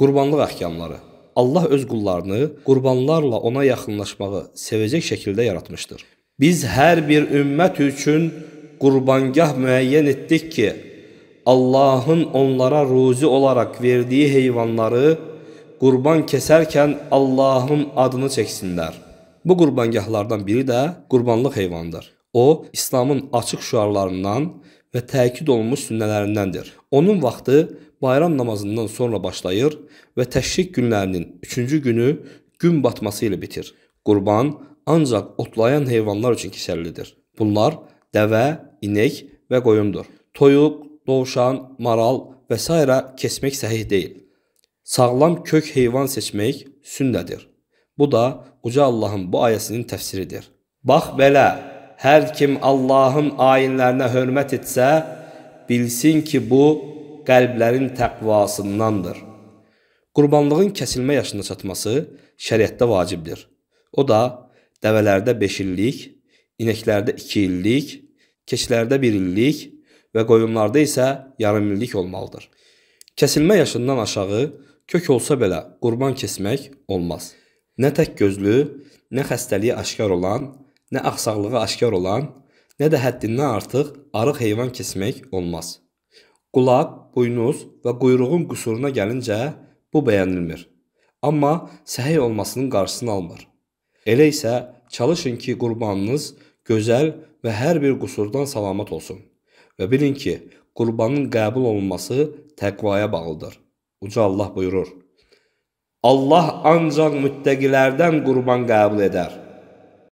Qurbanlıq ahkamları. Allah öz qullarını qurbanlarla ona yaxınlaşmağı sevəcək şəkildə yaratmışdır. Biz hər bir ümmət üçün qurbangah müəyyən etdik ki, Allahın onlara ruzi olaraq verdiyi heyvanları qurban kəsərkən Allahın adını çəksinlər. Bu qurbangahlardan biri də qurbanlıq heyvandır. O, İslamın açıq şüarlarından və təkid olunmuş sünnələrindəndir. Onun vaxtı bayram namazından sonra başlayır və təşrik günlərinin 3-cü günü gün batması ilə bitir. Qurban ancaq otlayan heyvanlar üçün kəsərlidir. Bunlar dəvə, inək və qoyundur. Toyuq, dovşan, maral və s. kəsmək səhih deyil. Sağlam kök heyvan seçmək sünnədir. Bu da uca Allahın bu ayəsinin təfsiridir. Bax belə hər kim Allahın ayinlərinə hörmət etsə, bilsin ki, bu qəlblərin təqvasındandır. Qurbanlığın kəsilmə yaşına çatması şəriətdə vacibdir. O da dəvələrdə 5 illik, inəklərdə 2 illik, keçilərdə 1 illik və qoyunlarda isə yarım illik olmalıdır. Kəsilmə yaşından aşağı kök olsa belə qurban kesmək olmaz. Nə tək gözlü, nə xəstəliyi aşkar olan nə axsaqlığı aşkar olan, nə də həddindən artıq arıq heyvan kəsmək olmaz. Qulaq, buynuz və quyruğun qüsuruna gəlincə bu bəyənilmir. Amma səhiy olmasının qarşısını almır. Elə isə çalışın ki, qurbanınız gözəl və hər bir qüsurdan salamat olsun. Və bilin ki, qurbanın qəbul olunması təqvaya bağlıdır. Uca Allah buyurur: Allah ancaq müttəqilərdən qurban qəbul edər.